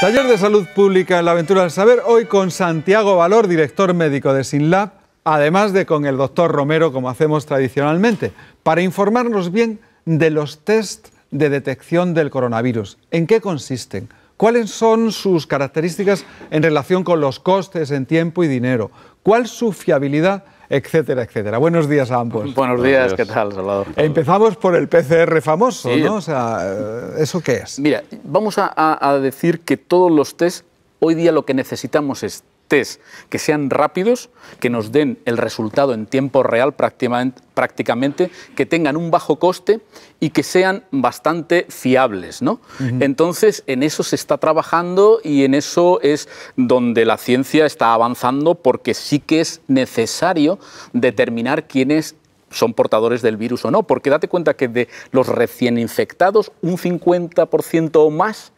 Taller de Salud Pública en la Aventura del Saber, hoy con Santiago Valor, director médico de SINLAB, además de con el doctor Romero, como hacemos tradicionalmente, para informarnos bien de los test de detección del coronavirus. ¿En qué consisten? ¿Cuáles son sus características en relación con los costes en tiempo y dinero? ¿Cuál su fiabilidad? etcétera, etcétera. Buenos días a ambos. Buenos días, ¿qué tal, Salvador? Empezamos por el PCR famoso, ¿no? O sea, eh, ¿eso qué es? Mira, vamos a, a decir que todos los test hoy día lo que necesitamos es test que sean rápidos, que nos den el resultado en tiempo real prácticamente, que tengan un bajo coste y que sean bastante fiables. ¿no? Entonces, en eso se está trabajando y en eso es donde la ciencia está avanzando porque sí que es necesario determinar quiénes son portadores del virus o no, porque date cuenta que de los recién infectados, un 50% o más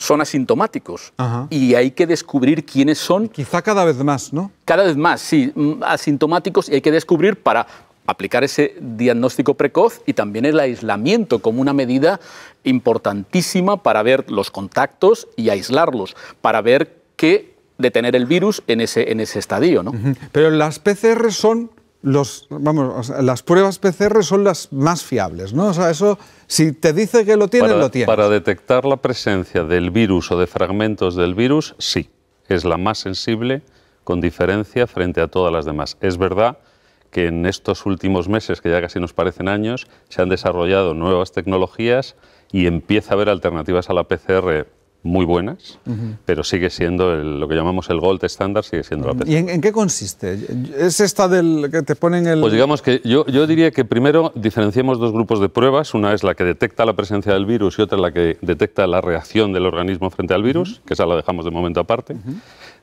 son asintomáticos y hay que descubrir quiénes son. Quizá cada vez más, ¿no? Cada vez más, sí, mm, asintomáticos y hay que descubrir para aplicar ese diagnóstico precoz y también el aislamiento como una medida importantísima para ver los contactos y aislarlos, para ver qué detener el virus en ese, en ese estadio. ¿no? Pero las PCR son vamos, las pruebas PCR son las más fiables, ¿no? O sea, eso, si te dice que lo tiene, lo tiene. Para detectar la presencia del virus o de fragmentos del virus, sí, es la más sensible con diferencia frente a todas las demás. Es verdad que en estos últimos meses, que ya casi nos parecen años, se han desarrollado nuevas tecnologías y empieza a haber alternativas a la PCR muy buenas, pero sigue siendo lo que llamamos el gold standard, sigue siendo la ¿Y en, qué consiste? ¿Es esta del que te ponen el...? Pues digamos que yo, diría que primero diferenciamos dos grupos de pruebas. Una es la que detecta la presencia del virus y otra es la que detecta la reacción del organismo frente al virus, que esa la dejamos de momento aparte.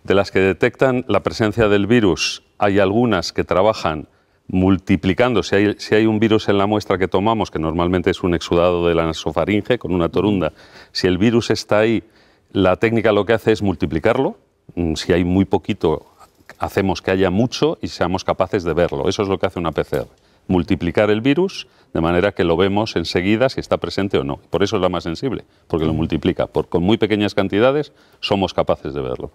De las que detectan la presencia del virus, hay algunas que trabajan multiplicando. Si hay, un virus en la muestra que tomamos, que normalmente es un exudado de la nasofaringe con una torunda, si el virus está ahí, la técnica lo que hace es multiplicarlo. Mm, si hay muy poquito, hacemos que haya mucho y seamos capaces de verlo. Eso es lo que hace una PCR. Multiplicar el virus de manera que lo vemos enseguida si está presente o no. Por eso es la más sensible, porque lo multiplica. con muy pequeñas cantidades somos capaces de verlo.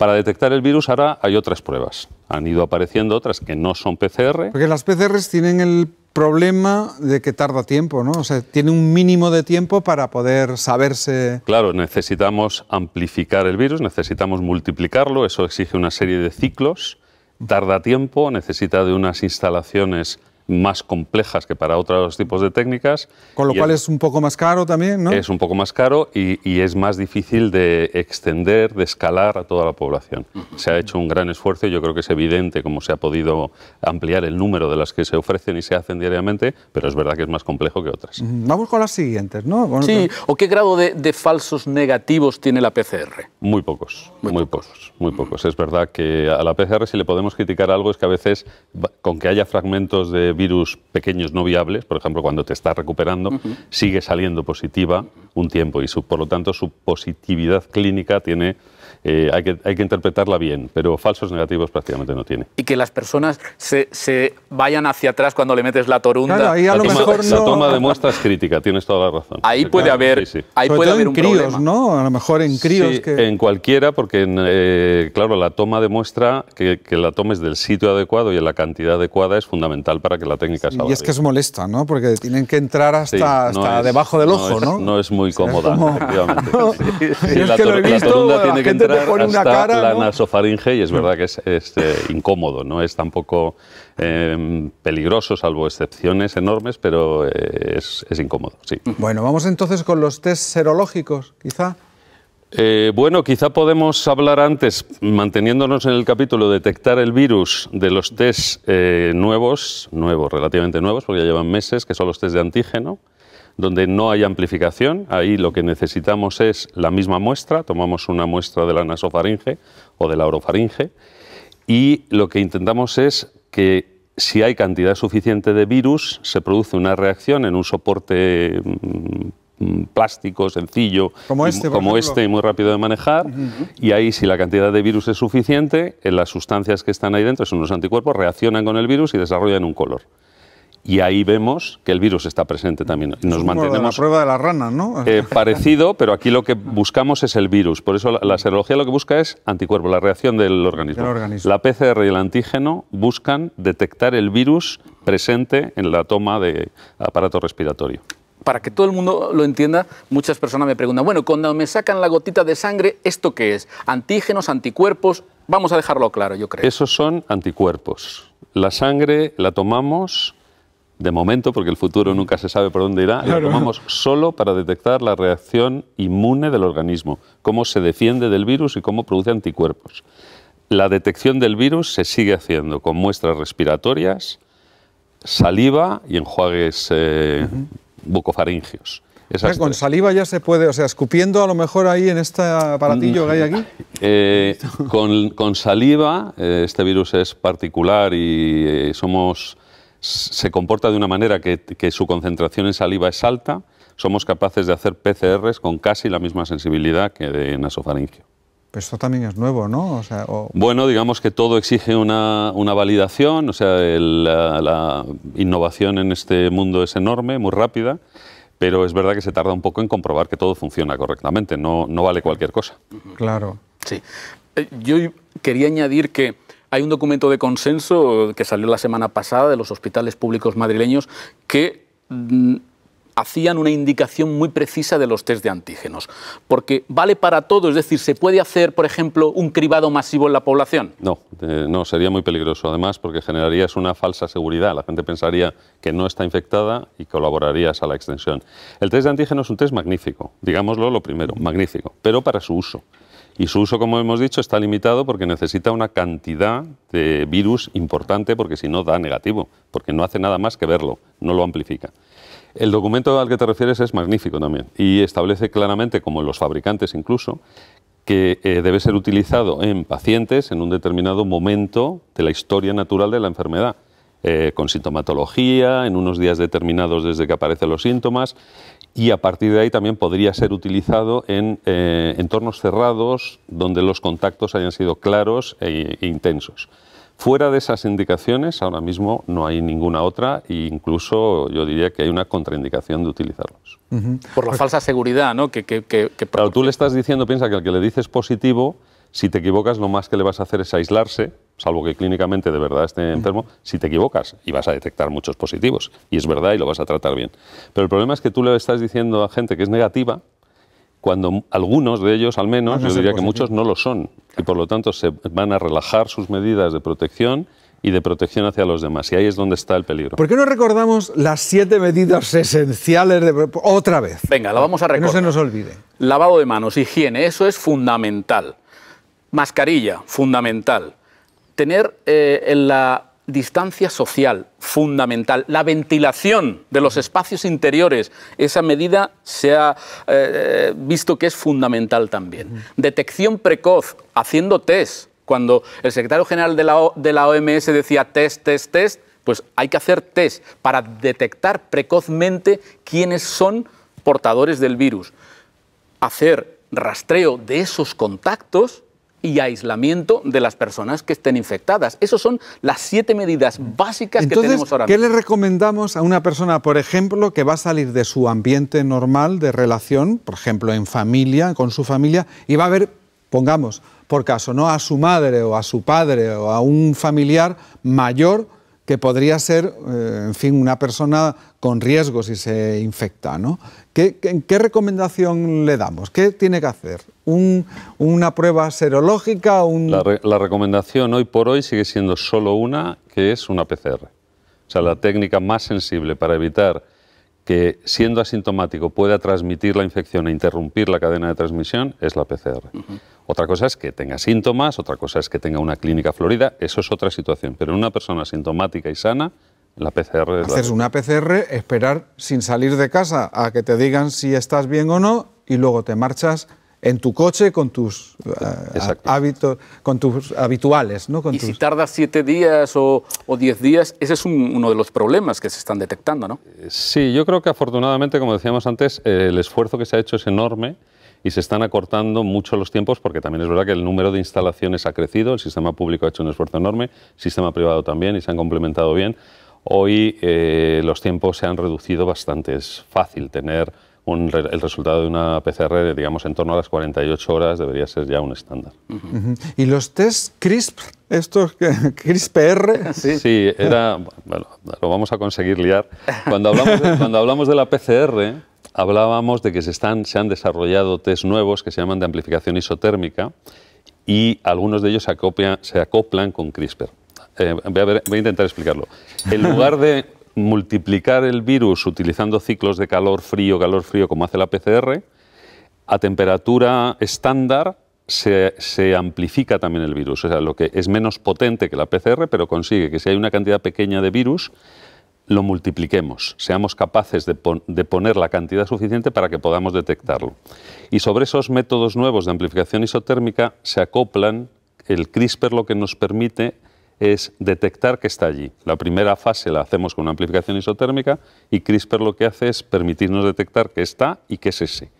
Para detectar el virus ahora hay otras pruebas. Han ido apareciendo otras que no son PCR. Porque las PCR tienen el problema de que tarda tiempo, ¿no? O sea, tiene un mínimo de tiempo para poder saberse. Claro, necesitamos amplificar el virus, necesitamos multiplicarlo, eso exige una serie de ciclos, tarda tiempo, necesita de unas instalaciones más complejas que para otros tipos de técnicas. Con lo cual es, un poco más caro también, ¿no? Es un poco más caro y, es más difícil de extender, de escalar a toda la población. Se ha hecho un gran esfuerzo y yo creo que es evidente cómo se ha podido ampliar el número de las que se ofrecen y se hacen diariamente, pero es verdad que es más complejo que otras. Vamos con las siguientes, ¿no? sí, ¿o qué grado de, falsos negativos tiene la PCR? Muy pocos, muy, pocos, muy pocos. Es verdad que a la PCR si le podemos criticar algo es que a veces con que haya fragmentos de virus pequeños no viables, por ejemplo, cuando te estás recuperando, sigue saliendo positiva un tiempo y, por lo tanto, su positividad clínica tiene eh, hay, que, interpretarla bien, pero falsos negativos prácticamente no tiene. Y que las personas se, se vayan hacia atrás cuando le metes la torunda. Claro, ahí a lo mejor no... la toma de muestras crítica, tienes toda la razón. Ahí puede haber, Ahí críos, ¿no? A lo mejor en críos. En cualquiera, porque eh, claro, la toma de muestra, que, la tomes del sitio adecuado y en la cantidad adecuada es fundamental para que la técnica salga. Y es que es molesta, ¿no? Porque tienen que entrar hasta, debajo del ojo, ¿no? No es muy cómoda, efectivamente. la, torunda tiene que entrar la nasofaringe, y es verdad que es, eh, incómodo, no es tampoco em, peligroso, salvo excepciones enormes, pero eh, es, incómodo, sí. Bueno, vamos entonces con los test serológicos, quizá. Eh, bueno, quizá podemos hablar antes, manteniéndonos en el capítulo detectar el virus de los test nuevos, nuevos, relativamente nuevos, porque ya llevan meses, que son los test de antígeno, donde no hay amplificación. Ahí lo que necesitamos es la misma muestra, tomamos una muestra de la nasofaringe o de la orofaringe y lo que intentamos es que si hay cantidad suficiente de virus, se produce una reacción en un soporte mm, mm, plástico sencillo como este, este, y muy rápido de manejar y ahí si la cantidad de virus es suficiente las sustancias que están ahí dentro son unos anticuerpos reaccionan con el virus y desarrollan un color y ahí vemos que el virus está presente también. Nos mantenemos. la prueba de la rana ¿no? Eh, parecido, pero aquí lo que buscamos es el virus. Por eso la, serología lo que busca es anticuerpos, la reacción del organismo. organismo. La PCR y el antígeno buscan detectar el virus presente en la toma de aparato respiratorio para que todo el mundo lo entienda, muchas personas me preguntan, bueno, cuando me sacan la gotita de sangre, ¿esto qué es? ¿Antígenos, anticuerpos? Vamos a dejarlo claro, yo creo. Esos son anticuerpos. La sangre la tomamos de momento, porque el futuro nunca se sabe por dónde irá, lo tomamos solo para detectar la reacción inmune del organismo, cómo se defiende del virus y cómo produce anticuerpos. La detección del virus se sigue haciendo con muestras respiratorias, saliva y enjuagues eh, con saliva ya se puede, o sea, escupiendo a lo mejor ahí en este aparatillo que hay aquí. Mm, eh, con, saliva, eh, este virus es particular y eh, somos se comporta de una manera que, su concentración en saliva es alta, somos capaces de hacer PCRs con casi la misma sensibilidad que de nasofaringio. Pero esto también es nuevo, ¿no? Bueno, digamos que todo exige una, validación, o sea, la, innovación en este mundo es enorme, muy rápida, pero es verdad que se tarda un poco en comprobar que todo funciona correctamente, no, no vale cualquier cosa. Claro. Sí. Eh, yo quería añadir que hay un documento de consenso que salió la semana pasada de los hospitales públicos madrileños que mm, hacían una indicación muy precisa de los test de antígenos, porque vale para todo, es decir, ¿se puede hacer, por ejemplo, un cribado masivo en la población? No, eh, no, sería muy peligroso además porque generarías una falsa seguridad, la gente pensaría que no está infectada y colaborarías a la extensión. El test de antígenos es un test magnífico, digámoslo lo primero, magnífico, pero para su uso. Y su uso, como hemos dicho, está limitado porque necesita una cantidad de virus importante porque si no da negativo, porque no hace nada más que verlo, no lo amplifica. El documento al que te refieres es magnífico también y establece claramente, como los fabricantes incluso, que eh, debe ser utilizado en pacientes en un determinado momento de la historia natural de la enfermedad, eh, con sintomatología, en unos días determinados desde que aparecen los síntomas y a partir de ahí también podría ser utilizado en eh, entornos cerrados donde los contactos hayan sido claros e, e, intensos. Fuera de esas indicaciones, ahora mismo no hay ninguna otra e incluso yo diría que hay una contraindicación de utilizarlos. Por la pues falsa seguridad, ¿no? Que, que, tú le estás diciendo, piensa que al que le dices positivo, si te equivocas lo más que le vas a hacer es aislarse, salvo que clínicamente de verdad esté enfermo, si te equivocas y vas a detectar muchos positivos. Y es verdad y lo vas a tratar bien. Pero el problema es que tú le estás diciendo a gente que es negativa cuando algunos de ellos, al menos, yo diría que muchos no lo son. Y por lo tanto se van a relajar sus medidas de protección y de protección hacia los demás. Y ahí es donde está el peligro. ¿Por qué no recordamos las siete medidas esenciales de... otra vez? Venga, la vamos a recordar. no se nos olvide. Lavado de manos, higiene, eso es fundamental. Mascarilla, fundamental tener eh, en la distancia social fundamental, la ventilación de los espacios interiores, esa medida se ha eh, visto que es fundamental también. Detección precoz, haciendo test. Cuando el secretario general de la, de la OMS decía test, test, test, pues hay que hacer test para detectar precozmente quiénes son portadores del virus. Hacer rastreo de esos contactos y aislamiento de las personas que estén infectadas. Esas son las siete medidas básicas que tenemos ahora ¿Qué le recomendamos a una persona, por ejemplo, que va a salir de su ambiente normal de relación, por ejemplo, en familia, con su familia, y va a ver, pongamos, por caso, ¿no? a su madre o a su padre o a un familiar mayor? que podría ser, eh, en fin, una persona con riesgo si se infecta, ¿no? ¿Qué, recomendación le damos? ¿Qué tiene que hacer? ¿Un, ¿Una prueba serológica? Un... La, la, recomendación hoy por hoy sigue siendo solo una, que es una PCR. O sea, la técnica más sensible para evitar que siendo asintomático pueda transmitir la infección e interrumpir la cadena de transmisión es la PCR. Otra cosa es que tenga síntomas, otra cosa es que tenga una clínica florida, eso es otra situación, pero en una persona asintomática y sana, la PCR es una PCR, esperar sin salir de casa a que te digan si estás bien o no y luego te marchas en tu coche con tus eh, hábitos, con tus habituales. ¿no? y si tardas siete días o, diez días, ese es uno de los problemas que se están detectando, ¿no? Eh, sí, yo creo que afortunadamente, como decíamos antes, eh, el esfuerzo que se ha hecho es enorme y se están acortando mucho los tiempos porque también es verdad que el número de instalaciones ha crecido, el sistema público ha hecho un esfuerzo enorme, el sistema privado también y se han complementado bien. Hoy los tiempos se han reducido bastante, es fácil tener el resultado de una PCR, de digamos, en torno a las 48 horas debería ser ya un estándar. ¿Y los test CRISPR, ¿Estos CRISPR? Sí, era, bueno, lo vamos a conseguir liar. Cuando hablamos de, cuando hablamos de la PCR, hablábamos de que se, están, se han desarrollado test nuevos que se llaman de amplificación isotérmica y algunos de ellos se, acoplan, con CRISPR. Eh, voy a intentar explicarlo. En lugar de multiplicar el virus utilizando ciclos de calor, frío, calor, frío, como hace la PCR, a temperatura estándar se, amplifica también el virus. O sea, lo que es menos potente que la PCR, pero consigue que si hay una cantidad pequeña de virus, lo multipliquemos, seamos capaces de, de poner la cantidad suficiente para que podamos detectarlo. Y sobre esos métodos nuevos de amplificación isotérmica se acoplan el CRISPR lo que nos permite es detectar que está allí. La primera fase la hacemos con una amplificación isotérmica y CRISPR lo que hace es permitirnos detectar que está y que es ese.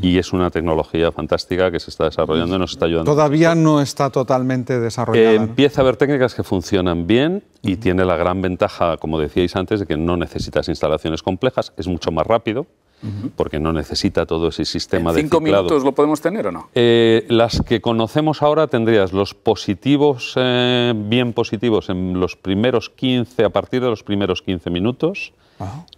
Y es una tecnología fantástica que se está desarrollando y nos está ayudando. Todavía no está totalmente desarrollada. Empieza a haber técnicas que funcionan bien y tiene la gran ventaja, como decíais antes, de que no necesitas instalaciones complejas, es mucho más rápido, porque no necesita todo ese sistema de cinco minutos lo podemos tener o no? Eh, las que conocemos ahora tendrías los positivos, eh, bien positivos, en los primeros 15, a partir de los primeros 15 minutos,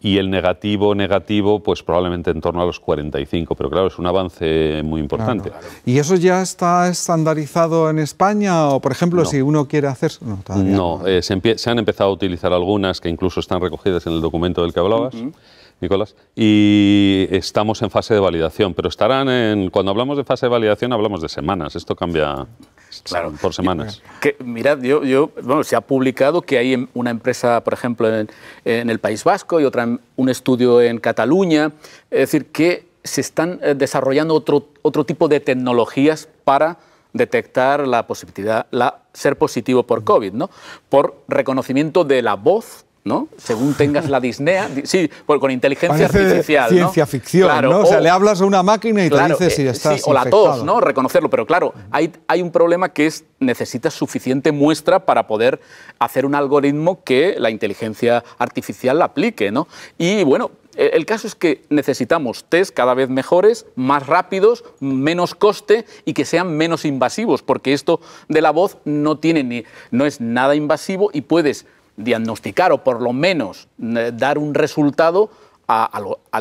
y el negativo, negativo, pues probablemente en torno a los 45, pero claro, es un avance muy importante. ¿Y eso ya está estandarizado en España? O, por ejemplo, si uno quiere hacer... No, eh, se, han empezado a utilizar algunas que incluso están recogidas en el documento del que hablabas. Nicolás, y estamos en fase de validación, pero estarán en, cuando hablamos de fase de validación hablamos de semanas, esto cambia por semanas. mirad, yo, yo, bueno, se ha publicado que hay una empresa, por ejemplo, en, el País Vasco y otra, en, un estudio en Cataluña, es decir, que se están eh, desarrollando otro, otro tipo de tecnologías para detectar la posibilidad, la, ser positivo por COVID, ¿no? Por reconocimiento de la voz ¿no? Según tengas la disnea, sí, con inteligencia artificial, ciencia ficción, O, sea, le hablas a una máquina y te dice eh, si estás sí, o la tos, ¿no? Reconocerlo, pero claro, hay, hay un problema que es necesitas suficiente muestra para poder hacer un algoritmo que la inteligencia artificial la aplique, ¿no? Y bueno, e, el caso es que necesitamos test cada vez mejores, más rápidos, menos coste y que sean menos invasivos, porque esto de la voz no tiene ni no es nada invasivo y puedes diagnosticar o por lo menos eh, dar un resultado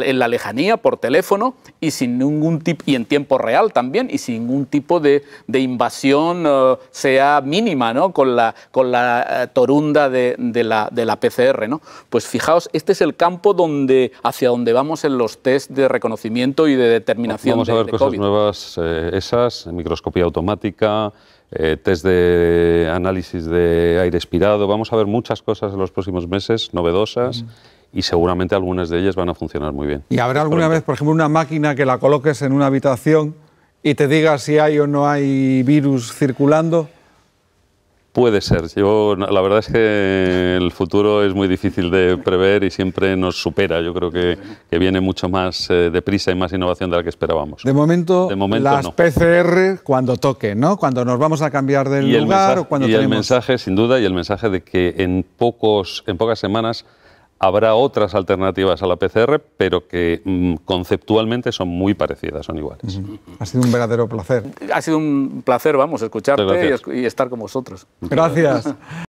en la lejanía, por teléfono y sin ningún tipo y en tiempo real también y sin ningún tipo de, de invasión eh, sea mínima, ¿no? Con la con la eh, torunda de, la, de, la, PCR, ¿no? Pues fijaos, este es el campo donde hacia donde vamos en los test de reconocimiento y de determinación. Vamos a ver cosas nuevas, esas, microscopía automática. Eh, test de análisis de aire expirado. Vamos a ver muchas cosas en los próximos meses novedosas. Mm. y seguramente algunas de ellas van a funcionar muy bien. ¿Y habrá alguna vez, por ejemplo, una máquina que la coloques en una habitación y te diga si hay o no hay virus circulando? Puede ser. Yo, la verdad es que el futuro es muy difícil de prever y siempre nos supera. Yo creo que, viene mucho más eh, deprisa y más innovación de la que esperábamos. De momento, las PCR cuando toque, ¿no? Cuando nos vamos a cambiar del lugar o cuando el mensaje, sin duda, y el mensaje de que en, pocos, en pocas semanas Habrá otras alternativas a la PCR, pero que mm, conceptualmente son muy parecidas, son iguales. Ha sido un verdadero placer. Ha sido un placer, vamos, escucharte y, y estar con vosotros. Gracias.